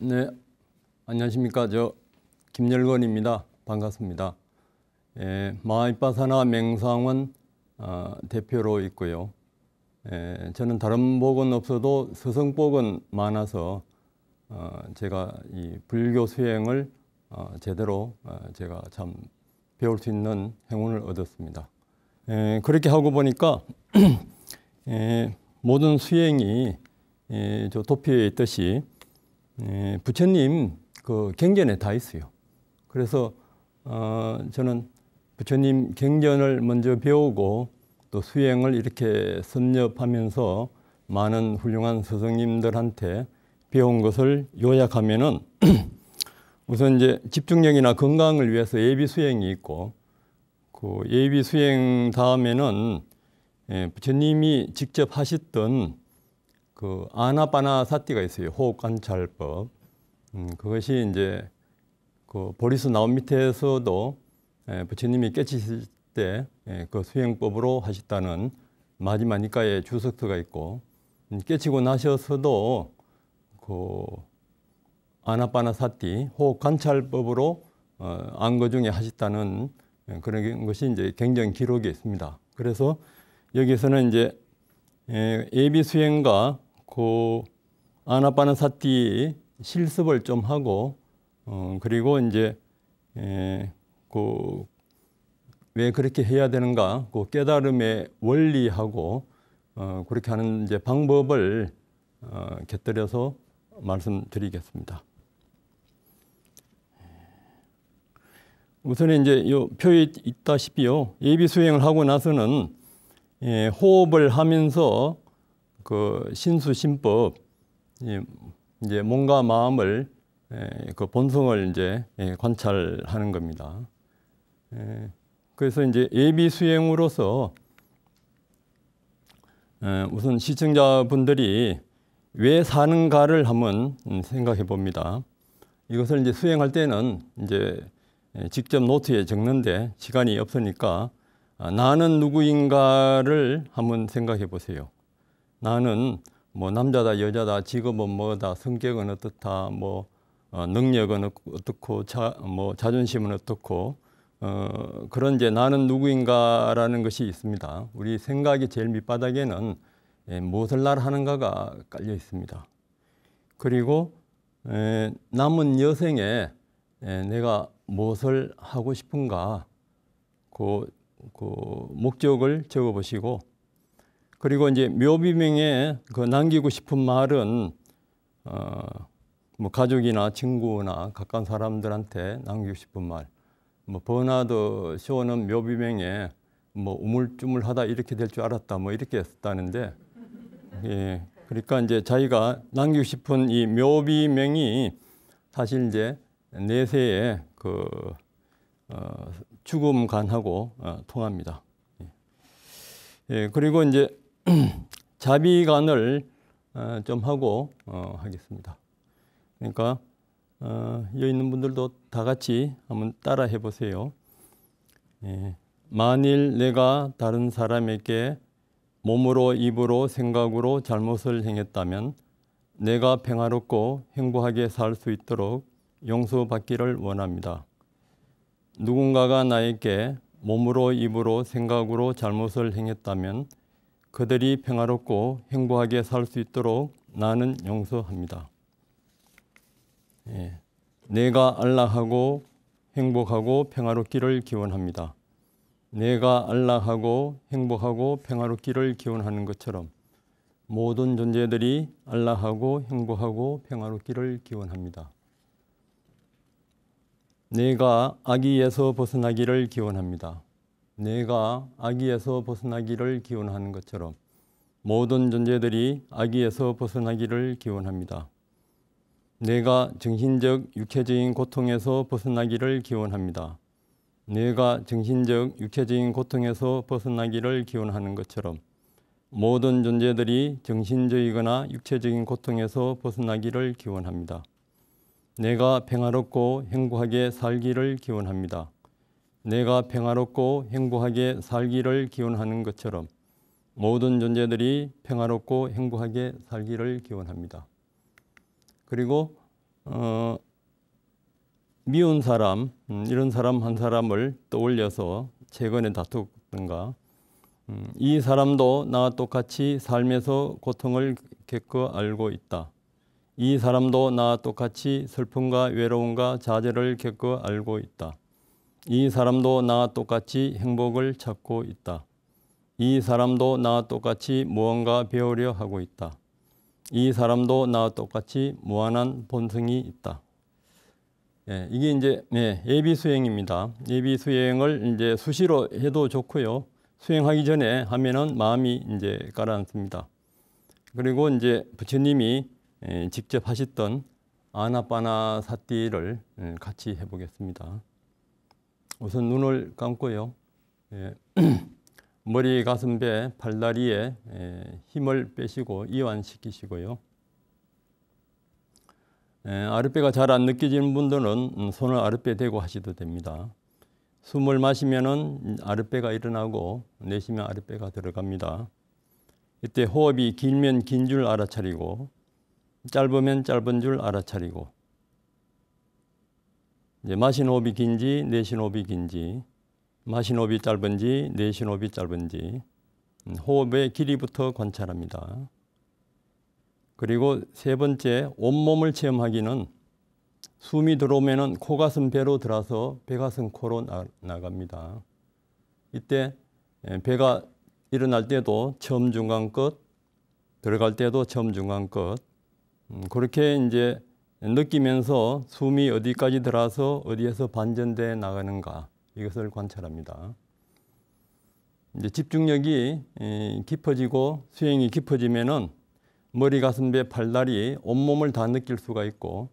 네, 안녕하십니까. 저 김열건입니다. 반갑습니다. 예, 마이바사나 맹상원 어, 대표로 있고요. 예, 저는 다른 복은 없어도 서성복은 많아서 어, 제가 이 불교 수행을 어, 제대로 어, 제가 참 배울 수 있는 행운을 얻었습니다. 예, 그렇게 하고 보니까 예, 모든 수행이 예, 저 도피에 있듯이 예, 부처님 그 경전에 다 있어요. 그래서 어, 저는 부처님 경전을 먼저 배우고 또 수행을 이렇게 섭렵하면서 많은 훌륭한 스승님들한테 배운 것을 요약하면은 우선 이제 집중력이나 건강을 위해서 예비 수행이 있고 그 예비 수행 다음에는 예, 부처님이 직접 하셨던 그 아나파나사티가 있어요. 호흡 관찰법. 음, 그것이 이제 그보리스 나온 밑에서도 에, 예, 부처님이 깨치실 때그 예, 수행법으로 하셨다는 마지막 니까의 주석서가 있고 음, 깨치고 나셔서도 그 아나파나사티 호흡 관찰법으로 어, 안거 중에 하셨다는 예, 그런 것이 이제 굉장히 기록이 있습니다. 그래서 여기서는 이제 예비 수행과 그 아나파나사티 실습을 좀 하고 어, 그리고 이제 그, 왜 그렇게 해야 되는가 그 깨달음의 원리하고 어, 그렇게 하는 이제 방법을 어, 곁들여서 말씀드리겠습니다. 우선 이제 요 표에 있다시피요 예비 수행을 하고 나서는 예, 호흡을 하면서 그 신수 신법 이제 몸과 마음을 예, 그 본성을 이제 예, 관찰하는 겁니다. 예, 그래서 이제 예비 수행으로서 우선 시청자분들이 왜 사는가를 한번 음, 생각해 봅니다. 이것을 이제 수행할 때는 이제 직접 노트에 적는데 시간이 없으니까 아, 나는 누구인가를 한번 생각해 보세요. 나는 뭐 남자다 여자다 직업은 뭐다 성격은 어떻다 뭐 어, 능력은 어, 어떻고 자, 뭐 자존심은 어떻고 어, 그런 이제 나는 누구인가라는 것이 있습니다. 우리 생각이 제일 밑바닥에는 예, 무엇을 날 하는가가 깔려 있습니다. 그리고 에, 예, 남은 여생에 에, 예, 내가 무엇을 하고 싶은가 그, 그 목적을 적어보시고 그리고 이제 묘비명에 그 남기고 싶은 말은 어, 뭐 가족이나 친구나 가까운 사람들한테 남기고 싶은 말. 뭐 버나드 쇼는 묘비명에 뭐 우물쭈물하다 이렇게 될 줄 알았다 뭐 이렇게 했다는데 예. 그러니까 이제 자기가 남기고 싶은 이 묘비명이 사실 이제 내세에그 어, 죽음간하고 어, 통합니다. 예, 예 그리고 이제 자비관을 어, 좀 하고 어, 하겠습니다. 그러니까 어, 여기 있는 분들도 다 같이 한번 따라 해보세요. 예. 만일 내가 다른 사람에게 몸으로 입으로 생각으로 잘못을 행했다면 내가 평화롭고 행복하게 살 수 있도록 용서받기를 원합니다. 누군가가 나에게 몸으로 입으로 생각으로 잘못을 행했다면 그들이 평화롭고 행복하게 살 수 있도록 나는 용서합니다. 예, 내가 안락하고 행복하고 평화롭기를 기원합니다. 내가 안락하고 행복하고 평화롭기를 기원하는 것처럼 모든 존재들이 안락하고 행복하고 평화롭기를 기원합니다. 내가 악의에서 벗어나기를 기원합니다. 내가 아기에서 벗어나기를 기원하는 것처럼 모든 존재들이 아의에서 벗어나기를 기원합니다. 내가 정신적 육체적인 고통에서 벗어나기를 기원합니다. 내가 정신적 육체적인 고통에서 벗어나기를 기원하는 것처럼 모든 존재들이 정신적이거나 육체적인 고통에서 벗어나기를 기원합니다. 내가 평화롭고 행복하게 살기를 기원합니다. 내가 평화롭고 행복하게 살기를 기원하는 것처럼 모든 존재들이 평화롭고 행복하게 살기를 기원합니다. 그리고 어, 미운 사람 음, 이런 사람 한 사람을 떠올려서 최근에 다투던가 음, 이 사람도 나와 똑같이 삶에서 고통을 겪어 알고 있다. 이 사람도 나와 똑같이 슬픔과 외로움과 좌절을 겪어 알고 있다. 이 사람도 나와 똑같이 행복을 찾고 있다. 이 사람도 나와 똑같이 무언가 배우려 하고 있다. 이 사람도 나와 똑같이 무한한 본성이 있다. 예, 이게 이제 예, 예비 수행입니다. 예비 수행을 이제 수시로 해도 좋고요. 수행하기 전에 하면은 마음이 이제 가라앉습니다. 그리고 이제 부처님이 예, 직접 하셨던 아나빠나 사띠를 예, 같이 해보겠습니다. 우선 눈을 감고요. 예. 머리, 가슴, 배, 팔다리에 예. 힘을 빼시고 이완시키시고요. 예. 아랫배가 잘 안 느껴지는 분들은 음, 손을 아랫배 대고 하셔도 됩니다. 숨을 마시면은 아랫배가 일어나고 내쉬면 아랫배가 들어갑니다. 이때 호흡이 길면 긴 줄 알아차리고 짧으면 짧은 줄 알아차리고 이제 마신호흡이 긴지 내신호흡이 긴지 마신호흡이 짧은지 내신호흡이 짧은지 음, 호흡의 길이부터 관찰합니다. 그리고 세 번째 온몸을 체험하기는 숨이 들어오면 코가슴 배로 들어서 배가슴 코로 나, 나갑니다. 이때 예, 배가 일어날 때도 처음 중간 끝 들어갈 때도 처음 중간 끝 음, 그렇게 이제 느끼면서 숨이 어디까지 들어서 와 어디에서 반전돼 나가는가 이것을 관찰합니다. 이제 집중력이 깊어지고 수행이 깊어지면은 머리, 가슴, 배, 팔다리 온몸을 다 느낄 수가 있고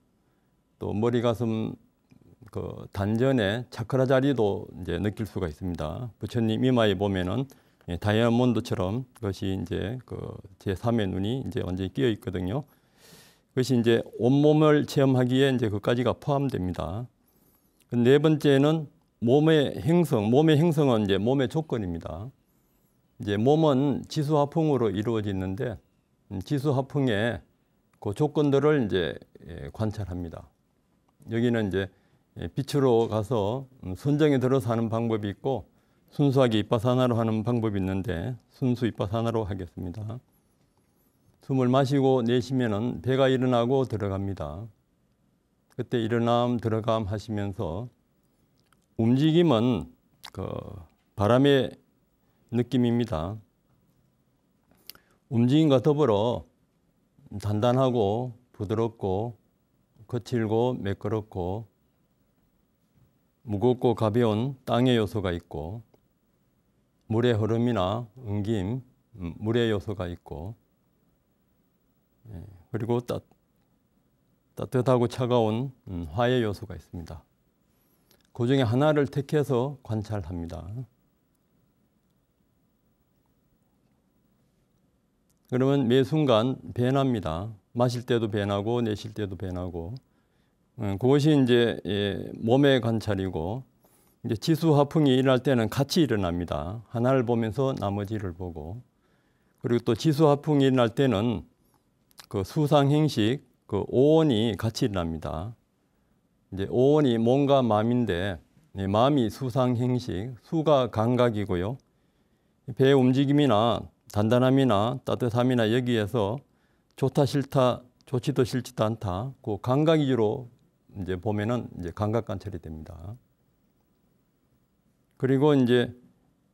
또 머리, 가슴 그 단전의 차크라 자리도 이제 느낄 수가 있습니다. 부처님 이마에 보면은 예, 다이아몬드처럼 그것이 이제 그 제3의 눈이 이제 완전 끼어 있거든요. 그것이 이제 온몸을 체험하기에 이제 그까지가 포함됩니다. 그 네 번째는 몸의 행성, 몸의 행성은 이제 몸의 조건입니다. 이제 몸은 지수 화풍으로 이루어지는데 음, 지수 화풍의 그 조건들을 이제 예, 관찰합니다. 여기는 이제 예, 빛으로 가서 음, 선정에 들어서 하는 방법이 있고 순수하게 입바사나로 하는 방법이 있는데 순수 입바사나로 하겠습니다. 숨을 마시고 내쉬면 배가 일어나고 들어갑니다. 그때 일어남 들어감 하시면서 움직임은 그 바람의 느낌입니다. 움직임과 더불어 단단하고 부드럽고 거칠고 매끄럽고 무겁고 가벼운 땅의 요소가 있고 물의 흐름이나 응김, 음, 물의 요소가 있고 예, 그리고 따, 따뜻하고 차가운 음, 화해 요소가 있습니다. 그 중에 하나를 택해서 관찰합니다. 그러면 매 순간 변합니다. 마실 때도 변하고 내쉴 때도 변하고 음, 그것이 이제 예, 몸의 관찰이고 이제 지수 화풍이 일어날 때는 같이 일어납니다. 하나를 보면서 나머지를 보고 그리고 또 지수 화풍이 일어날 때는 그 수상 행식 그 오원이 같이 일어납니다. 이제 오원이 몸과 마음인데 네, 마음이 수상 행식, 수가 감각이고요. 배의 움직임이나 단단함이나 따뜻함이나 여기에서 좋다 싫다, 좋지도 싫지도 않다. 그 감각 위주로 이제 보면은 이제 감각 관찰이 됩니다. 그리고 이제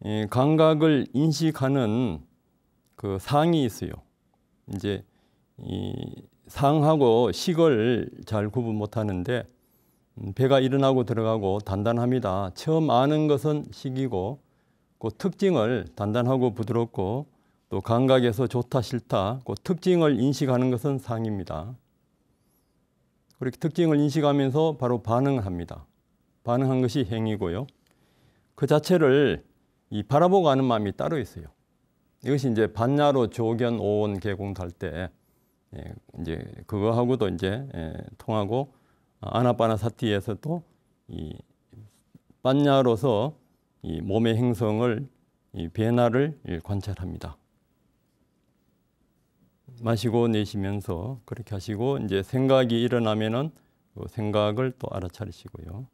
예, 감각을 인식하는 그 상이 있어요. 이제 이 상하고 식을 잘 구분 못하는데 음, 배가 일어나고 들어가고 단단합니다. 처음 아는 것은 식이고 그 특징을 단단하고 부드럽고 또 감각에서 좋다 싫다 그 특징을 인식하는 것은 상입니다. 그렇게 특징을 인식하면서 바로 반응합니다. 반응한 것이 행위고요. 그 자체를 이 바라보고 하는 마음이 따로 있어요. 이것이 이제 반야로 조견 오온 개공할 때 예, 이제 그거하고도 이제 예, 통하고 어, 아나빠나 사티에서 도이 빤냐로서 이 몸의 행성을 이 변화를 예, 관찰합니다. 마시고 내쉬면서 그렇게 하시고 이제 생각이 일어나면은 그 생각을 또 알아차리시고요.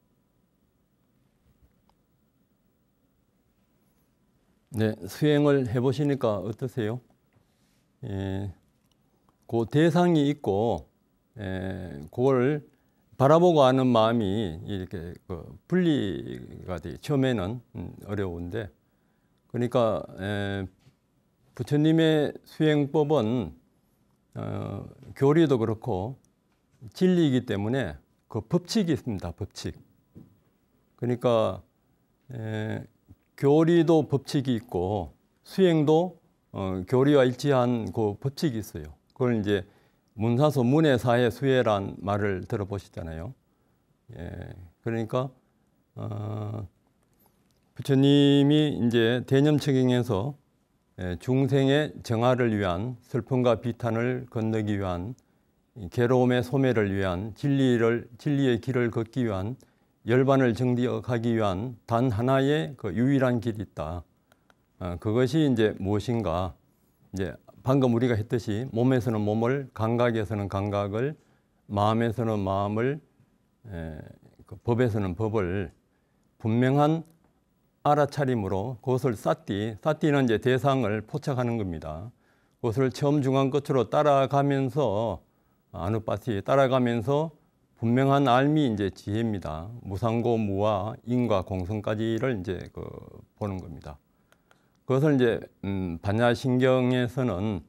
네, 수행을 해보시니까 어떠세요? 예, 그 대상이 있고 에, 예, 그걸 바라보고 하는 마음이 이렇게 그 분리가 돼 처음에는 음, 어려운데 그러니까 에, 예, 부처님의 수행법은 어, 교리도 그렇고 진리이기 때문에 그 법칙이 있습니다. 법칙. 그러니까 에, 예, 교리도 법칙이 있고 수행도 어, 교리와 일치한 그 법칙이 있어요. 그걸 이제 문사소 문의 사회 수혜란 말을 들어보시잖아요. 예, 그러니까 어, 부처님이 이제 대념책경에서 예, 중생의 정화를 위한 슬픔과 비탄을 건너기 위한 괴로움의 소매를 위한 진리를 진리의 길을 걷기 위한 열반을 정리하기 위한 단 하나의 그 유일한 길이 있다. 어, 그것이 이제 무엇인가? 이제 방금 우리가 했듯이 몸에서는 몸을, 감각에서는 감각을, 마음에서는 마음을, 에, 그 법에서는 법을 분명한 알아차림으로 그것을 쌓띠, 쌓띠는 이제 대상을 포착하는 겁니다. 그것을 처음 중앙 끝으로 따라가면서 아누빠시 따라가면서 분명한 알미 이제 지혜입니다. 무상고 무와 인과 공성까지를 이제 그 보는 겁니다. 그것을 이제 음, 반야신경에서는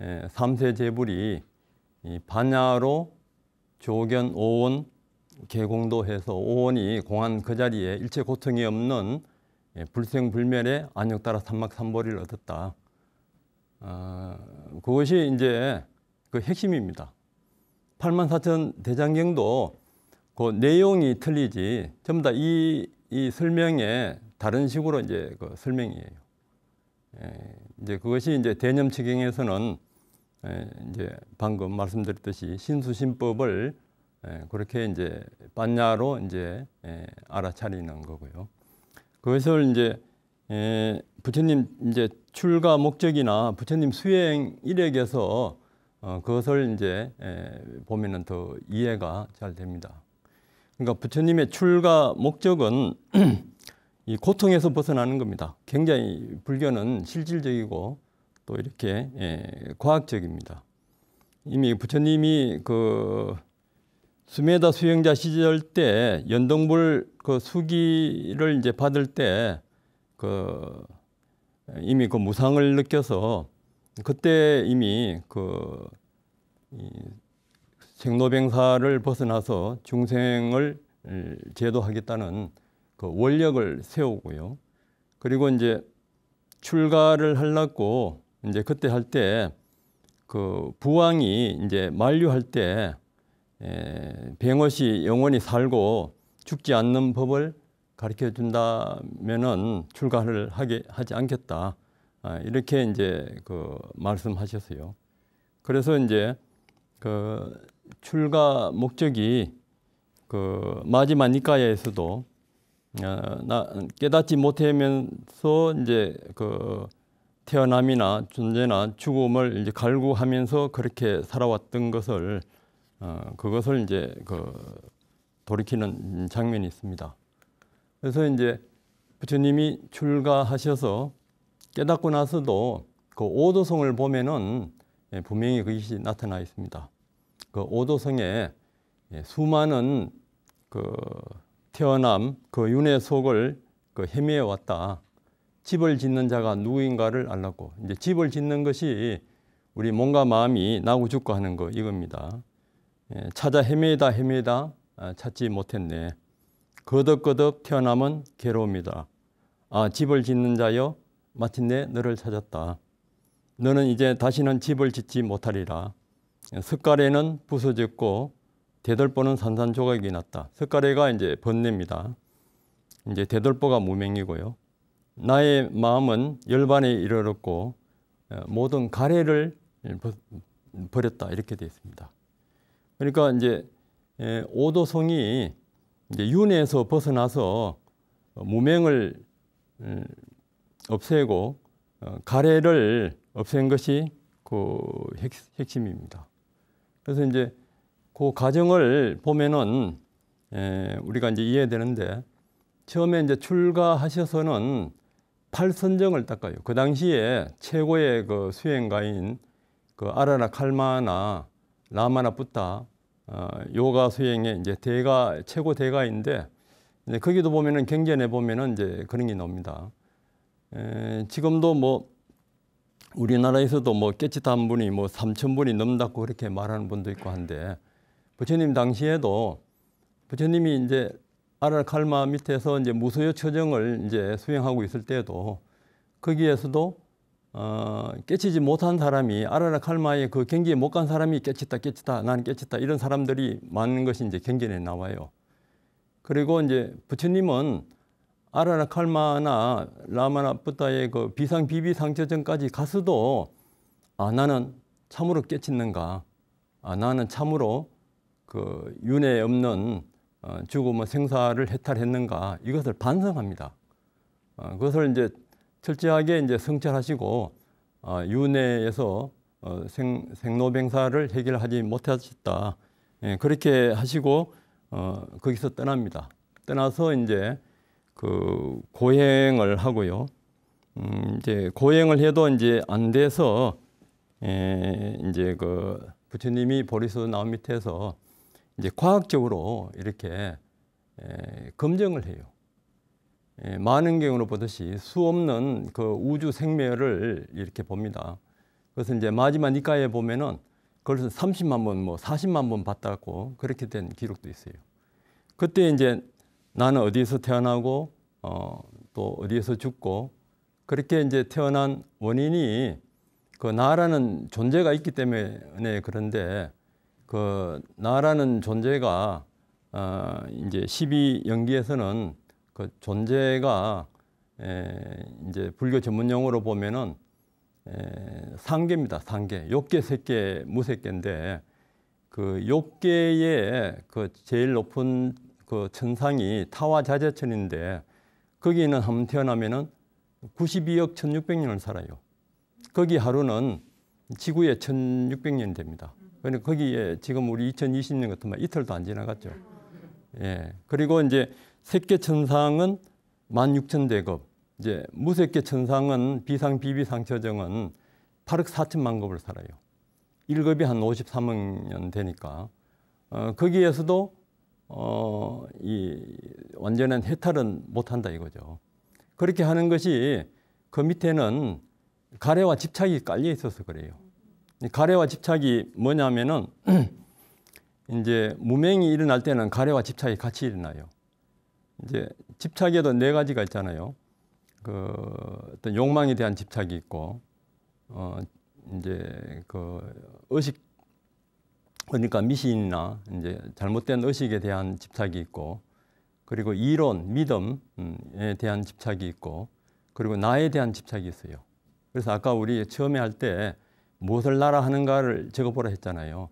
에, 예, 3세 제불이 이 반야로 조견 오원 개공도 해서 오원이 공한 그 자리에 일체 고통이 없는 예, 불생불멸의 안욕따라 삼막삼보리를 얻었다. 아, 그것이 이제 그 핵심입니다. 8만 4천 대장경도 그 내용이 틀리지 전부 다이이 설명에 다른 식으로 이제 그 설명이에요. 예, 이제 그것이 이제 대념 책경에서는 예, 이제 방금 말씀드렸듯이 신수신법을 예, 그렇게 이제 반야로 이제 알아차리는 거고요. 그것을 이제 부처님 이제 출가 목적이나 부처님 수행 이력에서 어, 그것을 이제 보면은 더 이해가 잘 됩니다. 그러니까 부처님의 출가 목적은 이 고통에서 벗어나는 겁니다. 굉장히 불교는 실질적이고 또 이렇게 예, 과학적입니다. 이미 부처님이 그 수메다 수행자 시절 때 연동불 그 수기를 이제 받을 때 그 이미 그 무상을 느껴서 그때 이미 그 생로병사를 벗어나서 중생을 음, 제도하겠다는 그 원력을 세우고요. 그리고 이제 출가를 할라고 이제 그때 할 때 그 부왕이 이제 만류할 때 에, 뱅어시 영원히 살고 죽지 않는 법을 가르쳐 준다면은 출가를 하게 하지 않겠다. 아, 이렇게 이제 그 말씀하셨어요. 그래서 이제 그 출가 목적이 그 마지막 니까야에서도 어, 나 깨닫지 못하면서 이제 그 태어남이나 존재나 죽음을 이제 갈구하면서 그렇게 살아왔던 것을 어, 그것을 이제 그 돌이키는 장면이 있습니다. 그래서 이제 부처님이 출가하셔서 깨닫고 나서도 그 오도성을 보면은 예, 분명히 그것이 나타나 있습니다. 그 오도성에 예, 수많은 그 태어남 그 윤의 속을 그 헤매어 왔다. 집을 짓는 자가 누구인가를 알라고. 이제 집을 짓는 것이 우리 몸과 마음이 나고 죽고 하는 거 이겁니다. 예, 찾아 헤매다 헤매다 아, 찾지 못했네. 거듭거듭 태어남은 괴로움이다. 아 집을 짓는 자여 마침내 너를 찾았다. 너는 이제 다시는 집을 짓지 못하리라. 예, 석가래는 부서졌고 대돌보는 산산조각이 났다. 석가래가 이제 번뇌입니다. 이제 대들보가 무명이고요. 나의 마음은 열반에 이르렀고 어, 모든 가래를 버렸다 이렇게 되어 있습니다. 그러니까 이제 오도성이 이제 윤회에서 벗어나서 어, 무명을 음, 없애고 어, 가래를 없앤 것이 그 핵심입니다. 그래서 이제 그 과정을 보면은 에, 예, 우리가 이제 이해되는데 처음에 이제 출가하셔서는 팔선정을 닦아요. 그 당시에 최고의 그 수행가인 그 아라나 칼마나 라마나 부타 어, 요가 수행의 이제 대가 최고 대가인데 이제 거기도 보면은 경전에 보면은 이제 그런 게 나옵니다. 에, 지금도 뭐 우리나라에서도 뭐 깨끗한 분이 뭐 3천 분이 넘다고 그렇게 말하는 분도 있고 한데 부처님 당시에도 부처님이 이제 아랄 칼마 밑에서 이제 무소요 처정을 이제 수행하고 있을 때도 거기에서도 어, 깨치지 못한 사람이 아라라 칼마의 그 경기에 못 간 사람이 깨치다 깨치다 나는 깨치다 이런 사람들이 많은 것이 이제 경전에 나와요. 그리고 이제 부처님은 아라라 칼마나 라마나 부다의 그 비상 비비 상처전까지 가서도 아 나는 참으로 깨치는가 아 나는 참으로 그 윤회 없는 죽음의 어, 뭐 생사를 해탈했는가 이것을 반성합니다. 어, 그것을 이제 철저하게 이제 성찰하시고 어, 윤회에서 생, 생로병사를 해결하지 못하셨다 예, 그렇게 하시고 거기서 떠납니다. 떠나서 이제 그 고행을 하고요. 음, 이제 고행을 해도 이제 안 돼서 예, 이제 그 부처님이 보리수 나무 밑에서 이제 과학적으로 이렇게 에, 검증을 해요. 에, 많은 경우로 보듯이 수없는 그 우주 생명을 이렇게 봅니다. 그래서 이제 마지막 니까에 보면은 그래서 30만 번, 뭐 40만 번 봤다고 그렇게 된 기록도 있어요. 그때 이제 나는 어디에서 태어나고 어, 또 어디에서 죽고 그렇게 이제 태어난 원인이 그 나라는 존재가 있기 때문에 그런데 그 나라는 존재가 어, 이제 12 연기에서는 그 존재가 에, 이제 불교 전문 용어로 보면은 에, 상계입니다. 상계. 욕계, 색계, 무색계인데 그 욕계의 그 제일 높은 그 천상이 타와 자재천인데 거기는 한번 태어나면은 92억 1,600년을 살아요. 거기 하루는 지구의 1,600년 됩니다. 왜냐면 그러니까 거기에 지금 우리 2020년 같으면 이틀도 안 지나갔죠. 예. 그리고 이제 색계 천상은 16,000대급, 이제 무색계 천상은 비상 비비상 처정은 8억 4천만 급을 살아요. 1급이 한 53억 년 되니까 어, 거기에서도 어, 이 완전한 해탈은 못한다 이거죠. 그렇게 하는 것이 그 밑에는 가래와 집착이 깔려 있어서 그래요. 가래와 집착이 뭐냐면은 이제 무명이 일어날 때는 가래와 집착이 같이 일어나요. 이제 집착에도 네 가지가 있잖아요. 그 어떤 욕망에 대한 집착이 있고 어 이제 그 의식 그러니까 미신이나 이제 잘못된 의식에 대한 집착이 있고 그리고 이론 믿음에 음, 대한 집착이 있고 그리고 나에 대한 집착이 있어요. 그래서 아까 우리 처음에 할때 무엇을 나라 하는가를 적어보라 했잖아요.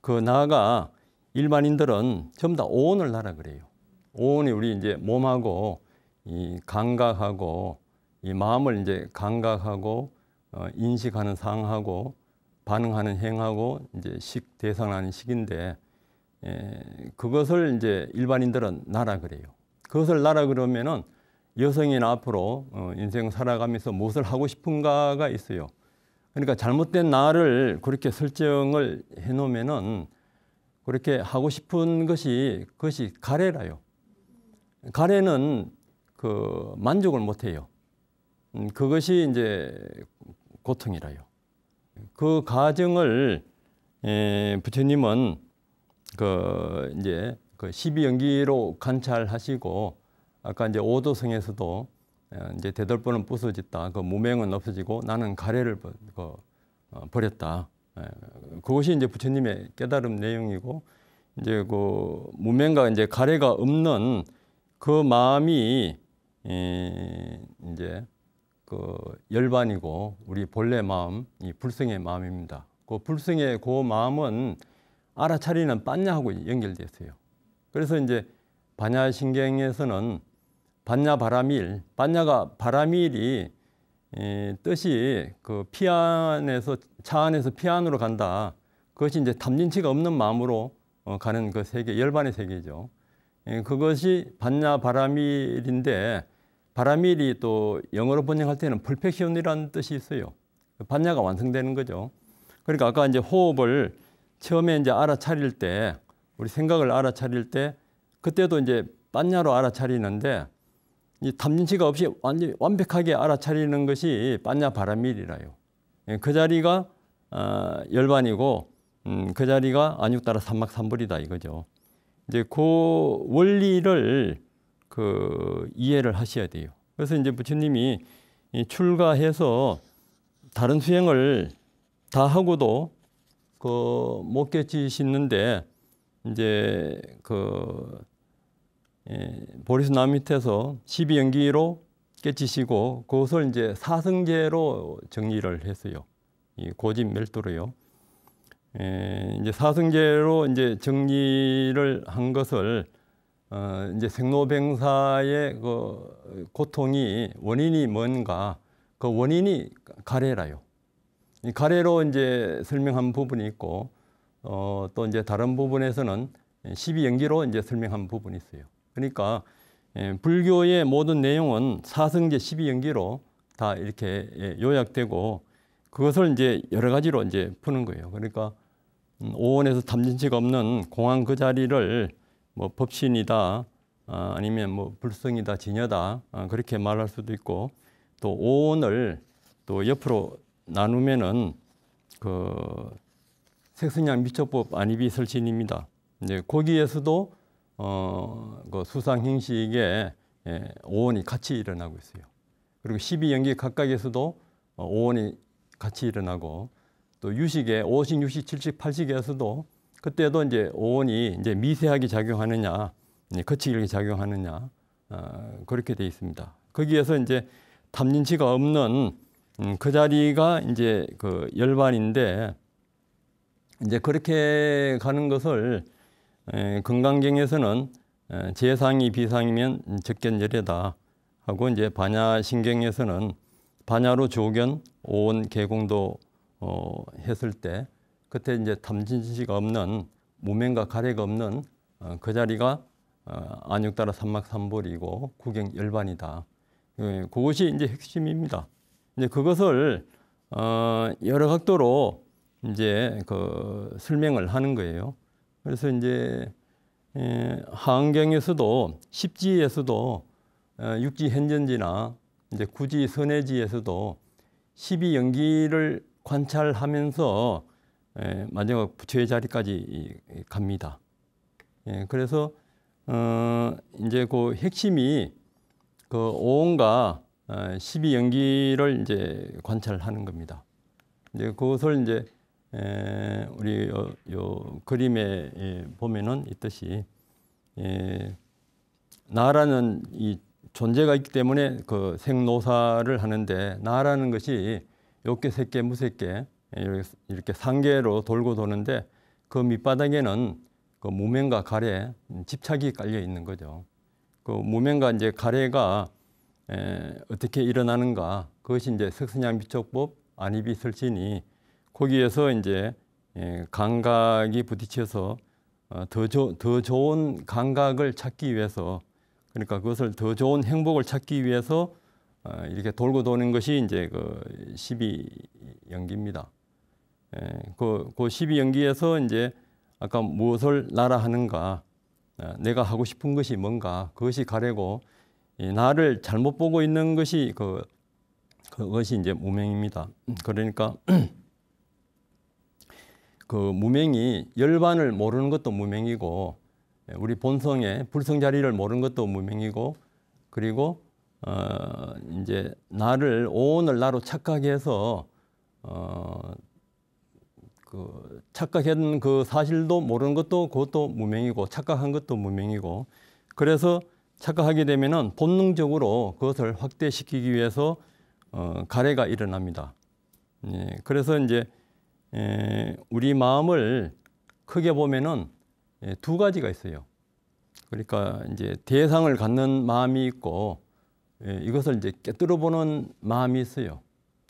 그 나가 일반인들은 전부 다 오온을 나라 그래요. 오온이 우리 이제 몸하고 이 감각하고 이 마음을 이제 감각하고 어, 인식하는 상하고 반응하는 행하고 이제 식 대상하는 식인데 에, 예, 그것을 이제 일반인들은 나라 그래요. 그것을 나라 그러면은 여성인 앞으로 어, 인생 살아가면서 무엇을 하고 싶은가가 있어요. 그러니까 잘못된 나를 그렇게 설정을 해 놓으면은 그렇게 하고 싶은 것이 그것이 가래라요. 가래는 그 만족을 못 해요. 음, 그것이 이제 고통이라요. 그 가정을 예, 부처님은 그 이제 그 십이연기로 관찰하시고 아까 이제 오도성에서도 어, 이제 대돌보는 부서졌다. 그 무명은 없어지고 나는 가래를 그, 어, 버렸다. 예, 그것이 이제 부처님의 깨달음 내용이고 이제 그 무명과 이제 가래가 없는 그 마음이 이제 그 열반이고 우리 본래 마음, 이 불성의 마음입니다. 그 불성의 그 마음은 알아차리는 반야하고 연결됐어요. 그래서 이제 반야신경에서는 반냐 바람일, 반냐가 바람일이 뜻이 그 피안에서 차 안에서 피안으로 간다. 그것이 이제 탐진치가 없는 마음으로 어, 가는 그 세계 열반의 세계죠. 그것이 반냐 바람일인데 바람일이 또 영어로 번역할 때는 perfection이라는 뜻이 있어요. 그 반냐가 완성되는 거죠. 그러니까 아까 이제 호흡을 처음에 이제 알아차릴 때 우리 생각을 알아차릴 때 그때도 이제 반냐로 알아차리는데 이 탐진치가 없이 완전 완벽하게 알아차리는 것이 빤냐 바람일이라요그 예, 자리가 어, 열반이고 음, 그 자리가 안육따라 삼막삼불이다 이거죠. 이제 그 원리를 그 이해를 하셔야 돼요. 그래서 이제 부처님이 출가해서 다른 수행을 다 하고도 그 못 깨치시는데 이제 그 예, 보리스 나 밑에서 12연기로 깨치시고 그것을 이제 사승제로 정리를 했어요. 이 고집 멸도로요. 에, 예, 이제 사승제로 이제 정리를 한 것을 어, 이제 생로병사의 그 고통이 원인이 뭔가 그 원인이 가래라요. 가래로 이제 설명한 부분이 있고 어, 또 이제 다른 부분에서는 12연기로 이제 설명한 부분이 있어요. 그러니까 예, 불교의 모든 내용은 사승제 1 2 연기로 다 이렇게 예, 요약되고 그것을 이제 여러 가지로 이제 푸는 거예요. 그러니까 음, 오원에서 탐진치가 없는 공항 그 자리를 뭐 법신이다 아, 아니면 뭐 불성이다 진여다 아, 그렇게 말할 수도 있고 또 오원을 또 옆으로 나누면은 그 색선양 미처법 안입비 설신입니다. 이제 거기에서도 어, 그 수상 행식에 예, 5원이 같이 일어나고 있어요. 그리고 12연기 각각에서도 어, 오원이 같이 일어나고 또 유식에 5식, 6식, 7식, 8식에서도 그때도 이제 오원이 이제 미세하게 작용하느냐, 거칠게 작용하느냐 어, 그렇게 돼 있습니다. 거기에서 이제 담진치가 없는 음, 그 자리가 이제 그 열반인데 이제 그렇게 가는 것을 금강경에서는 재상이 비상이면 적견열애다 하고 이제 반야신경에서는 반야로 조견 오온 개공도 어, 했을 때 그때 이제 탐진식 지 없는 무명과 가래가 없는 어, 그 자리가 어, 안육따라 삼막삼볼이고 구경 열반이다. 예, 그것이 이제 핵심입니다. 이제 그것을 어, 여러 각도로 이제 그 설명을 하는 거예요. 그래서 이제 한경에서도 예, 십지에서도 어, 육지 현전지나 이제 구지 선해지에서도 십이 연기를 관찰하면서 예, 마지막 부처의 자리까지 갑니다. 예, 그래서 어, 이제 그 핵심이 그 오온과 시비 어, 연기를 이제 관찰하는 겁니다. 이제 그것을 이제 에, 우리 요, 요 그림에 예, 보면은 있듯이 예, 나라는 이 존재가 있기 때문에 그 생노사를 하는데 나라는 것이 요게 새끼 무새끼 이렇게, 이 상계로 돌고 도는데 그 밑바닥에는 그 무명과 가래 음, 집착이 깔려 있는 거죠. 그 무명과 이제 가래가 에, 어떻게 일어나는가 그것이 이제 석선양 비척법 안이비 설신이 거기에서 이제 예, 감각이 부딪혀서 어, 더, 조, 더 좋은 감각을 찾기 위해서 그러니까 그것을 더 좋은 행복을 찾기 위해서 어, 이렇게 돌고 도는 것이 이제 그 시비 연기입니다. 예, 그, 그 시비 연기에서 이제 아까 무엇을 나라 하는가, 어, 내가 하고 싶은 것이 뭔가 그것이 가려고 나를 잘못 보고 있는 것이 그 그것이 이제 무명입니다. 그러니까 그 무명이 열반을 모르는 것도 무명이고 예, 우리 본성의 불성 자리를 모르는 것도 무명이고 그리고 어 이제 나를 오늘 나로 착각해서 어그 착각한 그 사실도 모르는 것도 그것도 무명이고 착각한 것도 무명이고 그래서 착각하게 되면은 본능적으로 그것을 확대시키기 위해서 어, 가래가 일어납니다. 예, 그래서 이제 우리 마음을 크게 보면은 두 가지가 있어요. 그러니까 이제 대상을 갖는 마음이 있고 이것을 이제 깨뜨려 보는 마음이 있어요.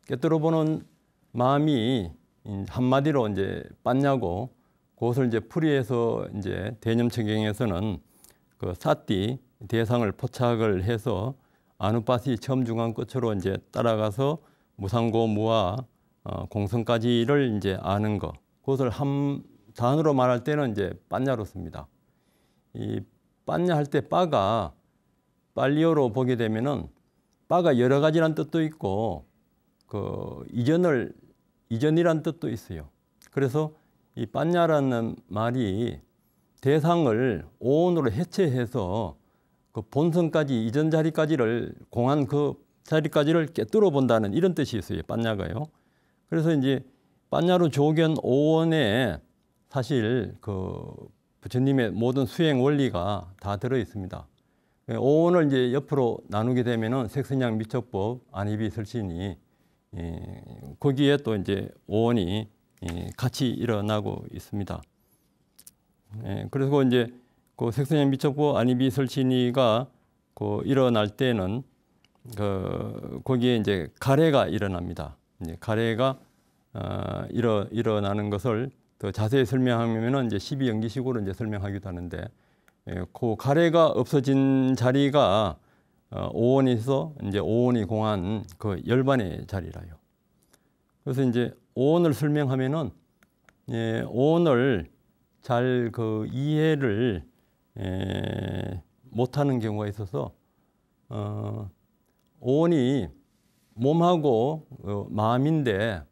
깨뜨려 보는 마음이 한마디로 이제 빤냐고 그것을 이제 풀이해서 이제 대념체경에서는 그 사띠 대상을 포착을 해서 아누빠시 처음 중앙 끝으로 이제 따라가서 무상고 무아 어, 공성까지를 이제 아는 것. 그것을 한 단으로 말할 때는 이제 빤냐로 씁니다. 이 빤냐 할 때 빠가 빨리어로 보게 되면은 빠가 여러 가지란 뜻도 있고 그 이전을 이전이란 뜻도 있어요. 그래서 이 빤냐라는 말이 대상을 오온으로 해체해서 그 본성까지 이전 자리까지를 공한 그 자리까지를 깨뚫어 본다는 이런 뜻이 있어요. 빤냐가요. 그래서 이제 빤야루 조견 오원에 사실 그 부처님의 모든 수행 원리가 다 들어 있습니다. 예, 오원을 이제 옆으로 나누게 되면은 색선양 미척법 안입이 설신이 예, 거기에 또 이제 오원이 예, 같이 일어나고 있습니다. 그래서 이제 그 색선양 미척법 안입이 설신이가 그 일어날 때는 그 거기에 이제 가래가 일어납니다. 이제 가래가 어, 일어, 일어나는 것을 더 자세히 설명하면은 이제 시비 연기식으로 이제 설명하기도 하는데 예, 그 가래가 없어진 자리가 어, 오온에서 이제 오온이 공한 그 열반의 자리라요. 그래서 이제 오온을 설명하면은 예, 오온을 잘 그 이해를 예, 못하는 경우가 있어서 어, 오온이 몸하고 어, 마음인데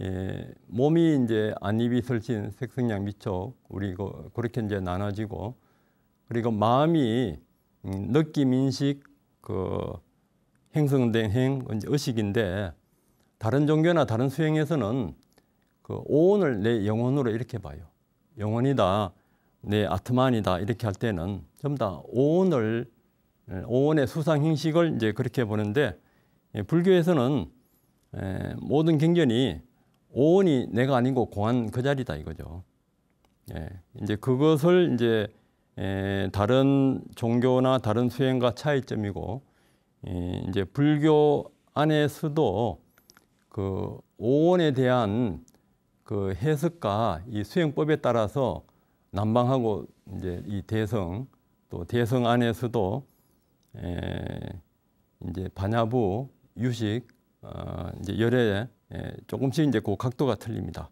예, 몸이 이제 안입이 설신 색성량 미촉 우리 그 그렇게 이제 나눠지고 그리고 마음이 음, 느낌 인식 그 행성된 행 이제 의식인데 다른 종교나 다른 수행에서는 그 오온을 내 영혼으로 이렇게 봐요. 영혼이다, 내 아트만이다 이렇게 할 때는 전부 다 오온을 예, 오온의 수상 형식을 이제 그렇게 보는데 예, 불교에서는 예, 모든 경전이 오원이 내가 아니고 공한그 자리다 이거죠. 예, 이제 그것을 이제 다른 종교나 다른 수행과 차이점이고 이제 불교 안에서도 그 오원에 대한 그 해석과 이 수행법에 따라서 난방하고 이제 이 대성 또 대성 안에서도 에 이제 반야부 유식, 어, 이제 열에 예, 조금씩 이제 그 각도가 틀립니다.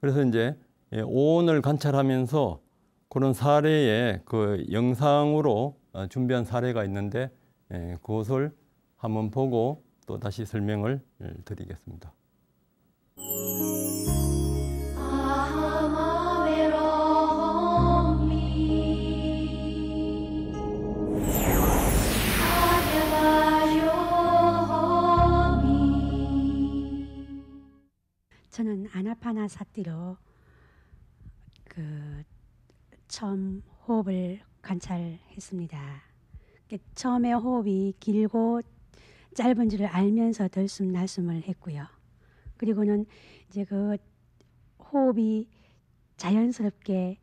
그래서 이제 예, 오온을 관찰하면서 그런 사례에 그 영상으로 어, 준비한 사례가 있는데 예, 그것을 한번 보고 또 다시 설명을 드리겠습니다. 저는 아나파나 사띠로 그 처음 호흡을 관찰했습니다. 그러니까 처음에 호흡이 길고 짧은 줄을 알면서 들숨 날숨을 했고요. 그리고는 이제 그 호흡이 자연스럽게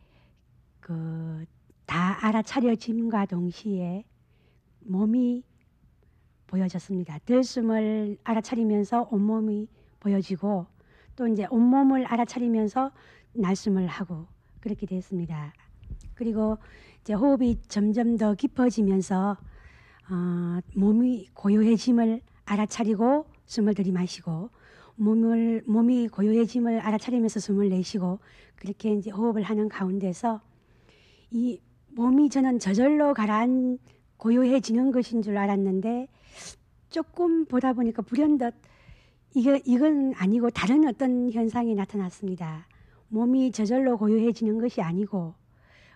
그 다 알아차려짐과 동시에 몸이 보여졌습니다. 들숨을 알아차리면서 온몸이 보여지고 또 이제 온몸을 알아차리면서 날숨을 하고 그렇게 됐습니다. 그리고 이제 호흡이 점점 더 깊어지면서 어, 몸이 고요해짐을 알아차리고 숨을 들이마시고 몸을 몸이 고요해짐을 알아차리면서 숨을 내쉬고 그렇게 이제 호흡을 하는 가운데서 이 몸이 저는 저절로 가라앉 고요해지는 것인 줄 알았는데 조금 보다 보니까 불현듯 이거, 이건 아니고 다른 어떤 현상이 나타났습니다. 몸이 저절로 고요해지는 것이 아니고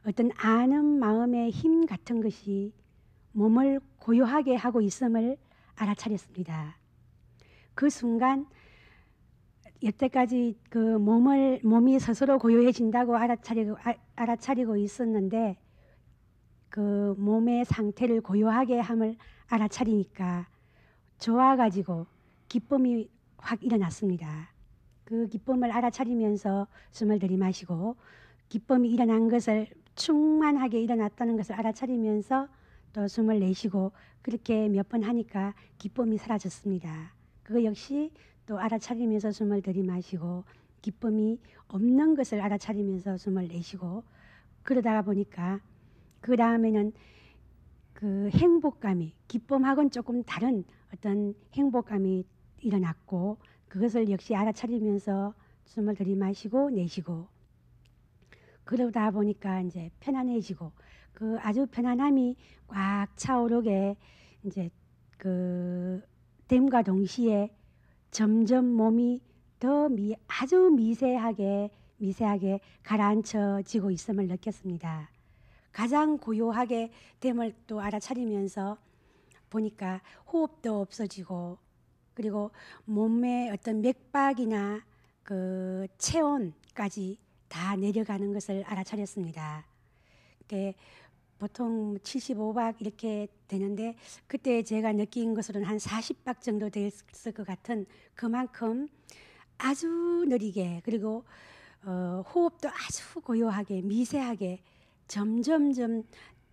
어떤 아는 마음의 힘 같은 것이 몸을 고요하게 하고 있음을 알아차렸습니다. 그 순간 여태까지 그 몸을 몸이 스스로 고요해진다고 알아차리고 아, 알아차리고 있었는데 그 몸의 상태를 고요하게 함을 알아차리니까 좋아 가지고 기쁨이 확 일어났습니다. 그 기쁨을 알아차리면서 숨을 들이마시고 기쁨이 일어난 것을 충만하게 일어났다는 것을 알아차리면서 또 숨을 내쉬고 그렇게 몇 번 하니까 기쁨이 사라졌습니다. 그 역시 또 알아차리면서 숨을 들이마시고 기쁨이 없는 것을 알아차리면서 숨을 내쉬고 그러다가 보니까 그 다음에는 그 행복감이 기쁨하고는 조금 다른 어떤 행복감이 일어났고 그것을 역시 알아차리면서 숨을 들이마시고 내쉬고 그러다 보니까 이제 편안해지고 그 아주 편안함이 꽉 차오르게 이제 그 댐과 동시에 점점 몸이 더 미, 아주 미세하게 미세하게 가라앉혀지고 있음을 느꼈습니다. 가장 고요하게 댐을 또 알아차리면서 보니까 호흡도 없어지고 그리고 몸의 어떤 맥박이나 그 체온까지 다 내려가는 것을 알아차렸습니다. 그게 보통 75박 이렇게 되는데 그때 제가 느낀 것으로는 한 40박 정도 됐을 것 같은 그만큼 아주 느리게 그리고 어, 호흡도 아주 고요하게 미세하게 점점점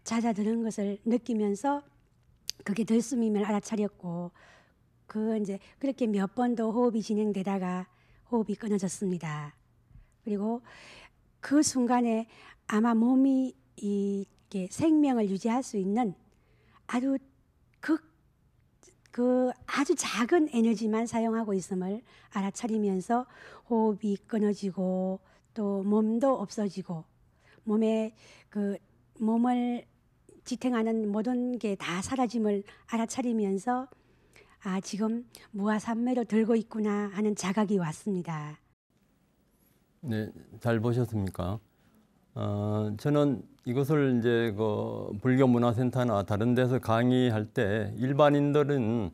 잦아드는 것을 느끼면서 그게 들숨임을 알아차렸고 그 이제 그렇게 몇번도 호흡이 진행되다가 호흡이 끊어졌습니다. 그리고 그 순간에 아마 몸이 이게 생명을 유지할 수 있는 아주 극그 그 아주 작은 에너지만 사용하고 있음을 알아차리면서 호흡이 끊어지고 또 몸도 없어지고 몸에 그 몸을 지탱하는 모든 게 다 사라짐을 알아차리면서 아, 지금 무아산매를 들고 있구나 하는 자각이 왔습니다. 네, 잘 보셨습니까? 어, 저는 이것을 이제 그 불교 문화센터나 다른 데서 강의할 때 일반인들은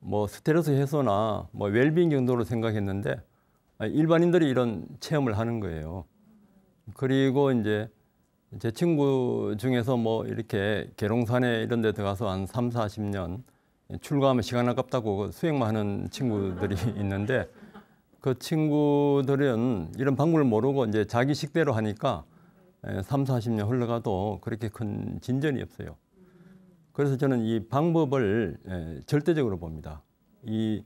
뭐 스트레스 해소나 뭐 웰빙 정도로 생각했는데 아, 일반인들이 이런 체험을 하는 거예요. 그리고 이제 제 친구 중에서 뭐 이렇게 계룡산에 이런 데 들어가서 한 3, 40년 출가하면 시간 아깝다고 수행만 하는 친구들이 있는데 그 친구들은 이런 방법을 모르고 이제 자기 식대로 하니까 3, 40년 흘러가도 그렇게 큰 진전이 없어요. 그래서 저는 이 방법을 절대적으로 봅니다. 이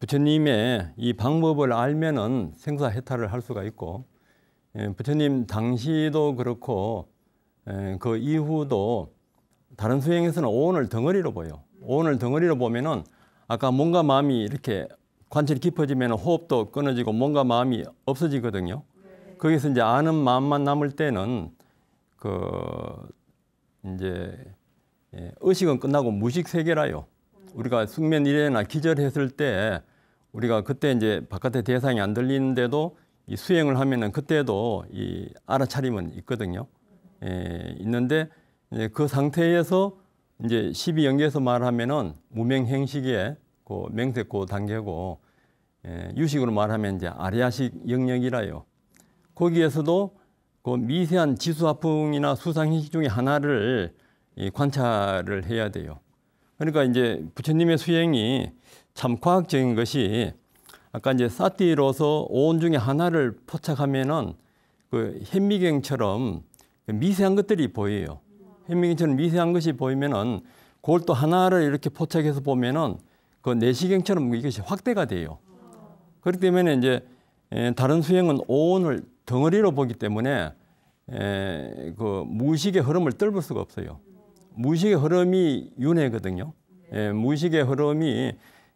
부처님의 이 방법을 알면은 생사해탈을 할 수가 있고 부처님 당시도 그렇고 그 이후도 다른 수행에서는 오온을 덩어리로 보여. 오늘 덩어리로 보면은 아까 뭔가 마음이 이렇게 관찰이 깊어지면 호흡도 끊어지고 뭔가 마음이 없어지거든요. 거기서 이제 아는 마음만 남을 때는 그 이제 예, 의식은 끝나고 무식 세계라요. 우리가 숙면 이래나 기절했을 때 우리가 그때 이제 바깥의 대상이 안 들리는데도 이 수행을 하면은 그때도 이 알아차림은 있거든요. 예, 있는데 그 상태에서 이제 12연계에서 말하면은 무명행식의 그 맹세고 단계고 예, 유식으로 말하면 이제 아리아식 영역이라요. 거기에서도 그 미세한 지수 화풍이나 수상행식 중에 하나를 이 관찰을 해야 돼요. 그러니까 이제 부처님의 수행이 참 과학적인 것이 아까 이제 사띠로서 오온 중에 하나를 포착하면은 그 현미경처럼 미세한 것들이 보여요. 현미경처럼 미세한 것이 보이면은 그걸 또 하나를 이렇게 포착해서 보면은 그 내시경처럼 이것이 확대가 돼요. 그렇기 때문에 이제 다른 수행은 오온을 덩어리로 보기 때문에 그 무의식의 흐름을 떨볼 수가 없어요. 무의식의 흐름이 윤회거든요. 예, 무의식의 흐름이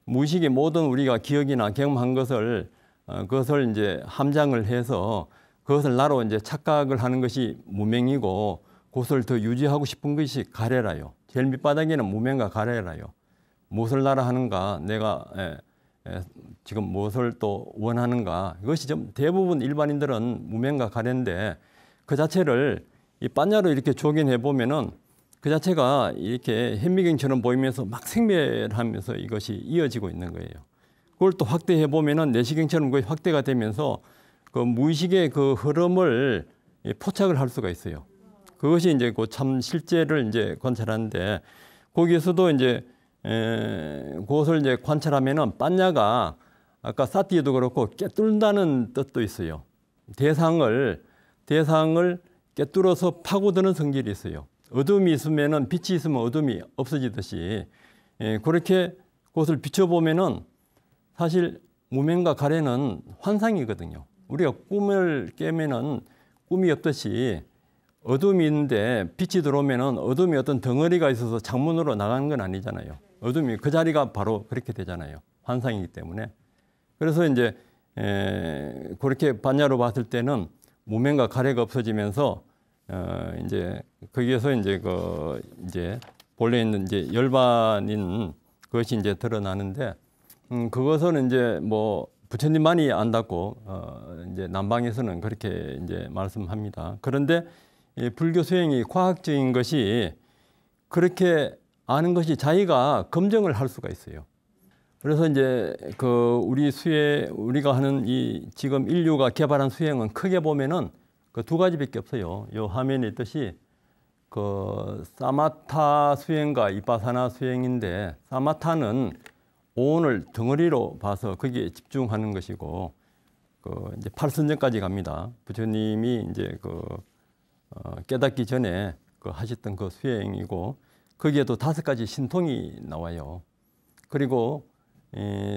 무의식의 모든 우리가 기억이나 경험한 것을 어, 그것을 이제 함장을 해서 그것을 나로 이제 착각을 하는 것이 무명이고 곳을 더 유지하고 싶은 것이 가래라요. 제일 밑바닥에는 무명과 가래라요. 무엇을 나라 하는가, 내가 에, 예, 에, 예, 지금 무엇을 또 원하는가. 이것이 좀 대부분 일반인들은 무명과 가래인데 그 자체를 이 빤야로 이렇게 조인해 보면은 그 자체가 이렇게 현미경처럼 보이면서 막 생멸하면서 이것이 이어지고 있는 거예요. 그걸 또 확대해 보면은 내시경처럼 그 확대가 되면서 그 무의식의 그 흐름을 포착을 할 수가 있어요. 그것이 이제 그 참 실제를 이제 관찰하는데 거기에서도 이제 에, 그것을 이제 관찰하면은 반야가 아까 사띠에도 그렇고 깨뚫는다는 뜻도 있어요. 대상을 대상을 깨뚫어서 파고드는 성질이 있어요. 어둠이 있으면은 빛이 있으면 어둠이 없어지듯이 에, 그렇게 그것을 비춰보면은 사실 무명과 가래는 환상이거든요. 우리가 꿈을 깨면은 꿈이 없듯이 어둠이 있는데 빛이 들어오면은 어둠이 어떤 덩어리가 있어서 창문으로 나가는 건 아니잖아요. 어둠이 그 자리가 바로 그렇게 되잖아요. 환상이기 때문에. 그래서 이제 에, 그렇게 반야로 봤을 때는 무면과 가래가 없어지면서 어, 이제 거기에서 이제 그 이제 본래 있는 이제 열반인 그것이 이제 드러나는데 음, 그것은 이제 뭐 부처님만이 안다고 어, 이제 남방에서는 그렇게 이제 말씀합니다. 그런데 불교 수행이 과학적인 것이 그렇게 아는 것이 자기가 검증을 할 수가 있어요. 그래서 이제 그 우리 수행 우리가 하는 이 지금 인류가 개발한 수행은 크게 보면은 그 두 가지밖에 없어요. 요 화면에 있듯이 그 사마타 수행과 이바사나 수행인데 사마타는 오온을 덩어리로 봐서 거기에 집중하는 것이고 그 이제 팔선전까지 갑니다. 부처님이 이제 그 어, 깨닫기 전에 그 하셨던 그 수행이고 거기에도 다섯 가지 신통이 나와요. 그리고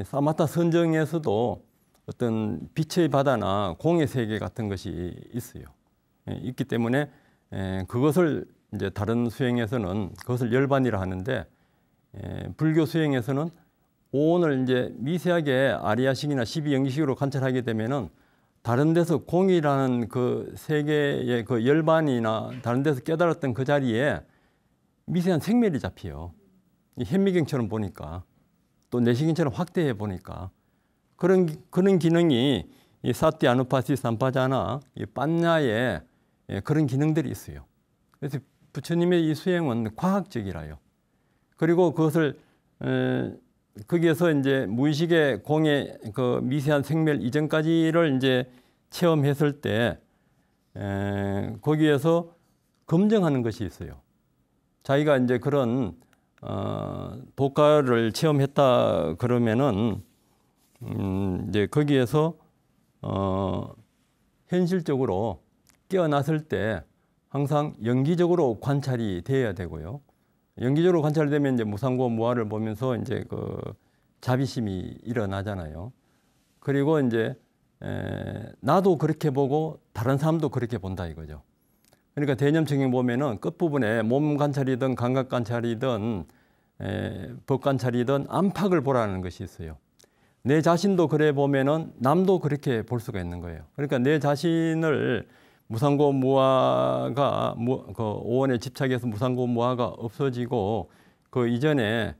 사마타 선정에서도 어떤 빛의 바다나 공의 세계 같은 것이 있어요. 예, 있기 때문에 그것을 이제 다른 수행에서는 그것을 열반이라 하는데 불교 수행에서는 오온을 이제 미세하게 아리아식이나 십이영식으로 관찰하게 되면은 다른 데서 공이라는 그 세계의 그 열반이나 다른 데서 깨달았던 그 자리에 미세한 생멸이 잡혀요. 현미경처럼 보니까 또 내시경처럼 확대해 보니까 그런 그런 기능이 이 사티 아누파시 산파자나 이 빤냐에 예, 그런 기능들이 있어요. 그래서 부처님의 이 수행은 과학적이라요. 그리고 그것을 거기에서 이제 무의식의 공의 그 미세한 생멸 이전까지를 이제 체험했을 때 에, 거기에서 검증하는 것이 있어요. 자기가 이제 그런 어, 독가를 체험했다 그러면은 음, 이제 거기에서 어, 현실적으로 깨어났을 때 항상 연기적으로 관찰이 되어야 되고요. 연기적으로 관찰되면 이제 무상고 무화를 보면서 이제 그 자비심이 일어나잖아요. 그리고 이제 에, 나도 그렇게 보고 다른 사람도 그렇게 본다 이거죠. 그러니까 대념증에 보면은 끝부분에 몸 관찰이든 감각 관찰이든 에, 법 관찰이든 안팎을 보라는 것이 있어요. 내 자신도 그래 보면은 남도 그렇게 볼 수가 있는 거예요. 그러니까 내 자신을 무상고 무화가 그 오원에 집착해서 무상고 무화가 없어지고 그 이전에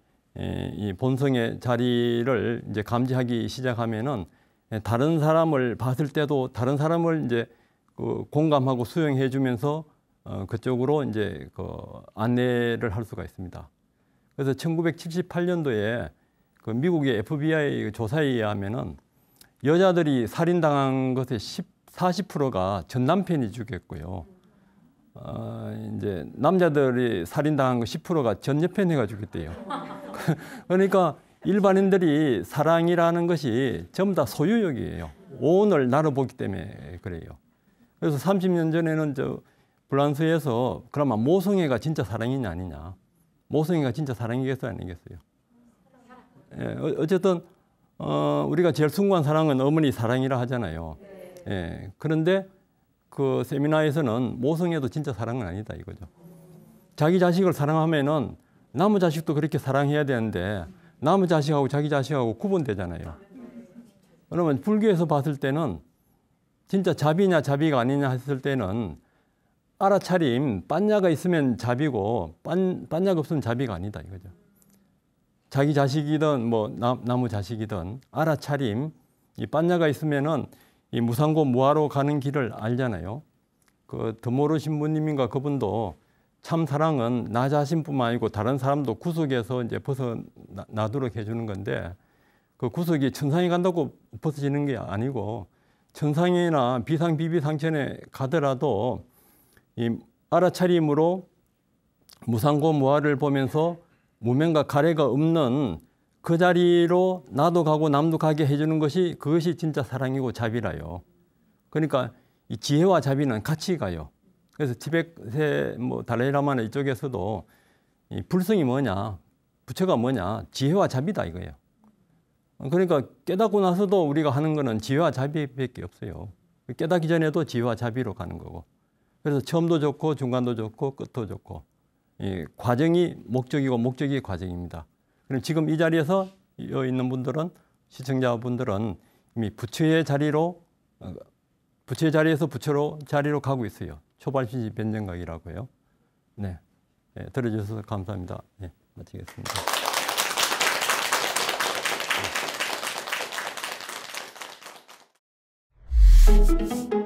이 본성의 자리를 이제 감지하기 시작하면은 다른 사람을 봤을 때도 다른 사람을 이제 그 공감하고 수용해 주면서 어 그쪽으로 이제 그 안내를 할 수가 있습니다. 그래서 1978년도에 그 미국의 FBI 조사에 의하면은 여자들이 살인당한 것의 40%가 전 남편이 죽였고요. 어, 아, 이제 남자들이 살인당한 거 10%가 전 여편이가 죽였대요. 그러니까 일반인들이 사랑이라는 것이 전부 다 소유욕이에요. 오늘 나눠보기 때문에 그래요. 그래서 30년 전에는 저 불란스에서 그러면 모성애가 진짜 사랑이냐 아니냐. 모성애가 진짜 사랑이겠어요 아니겠어요. 예, 어, 어쨌든 어, 우리가 제일 숭고 사랑은 어머니 사랑이라 하잖아요. 예. 그런데 그 세미나에서는 모성애도 진짜 사랑은 아니다 이거죠. 자기 자식을 사랑하면은 남의 자식도 그렇게 사랑해야 되는데 남의 자식하고 자기 자식하고 구분되잖아요. 그러면 불교에서 봤을 때는 진짜 자비냐 자비가 아니냐 했을 때는 알아차림 빤냐가 있으면 자비고 빤, 빤냐가 없으면 자비가 아니다 이거죠. 자기 자식이든 뭐 남, 나무 자식이든 알아차림 이 빤냐가 있으면은 이 무상고 무하로 가는 길을 알잖아요. 그 드모르 신부님인가 그분도 참 사랑은 나 자신뿐만 아니고 다른 사람도 구속에서 이제 벗어나도록 해주는 건데 그 구속이 천상에 간다고 벗어지는 게 아니고 천상이나 비상 비비상천에 가더라도 이 알아차림으로 무상고 무화를 보면서 무명과 가래가 없는 그 자리로 나도 가고 남도 가게 해주는 것이 그것이 진짜 사랑이고 자비라요. 그러니까 이 지혜와 자비는 같이 가요. 그래서 티벳의 뭐 달라이라마나 이쪽에서도 이 불성이 뭐냐, 부처가 뭐냐, 지혜와 자비다 이거예요. 그러니까 깨닫고 나서도 우리가 하는 거는 지혜와 자비밖에 없어요. 깨닫기 전에도 지혜와 자비로 가는 거고. 그래서 처음도 좋고 중간도 좋고 끝도 좋고 이 과정이 목적이고 목적이 과정입니다. 그럼 지금 이 자리에서 있는 분들은 시청자분들은 이미 부처의 자리로 어, 부처의 자리에서 부처로 자리로 가고 있어요. 초발신지 변정각이라고요. 네. 네, 들어주셔서 감사합니다. 네, 마치겠습니다. 네.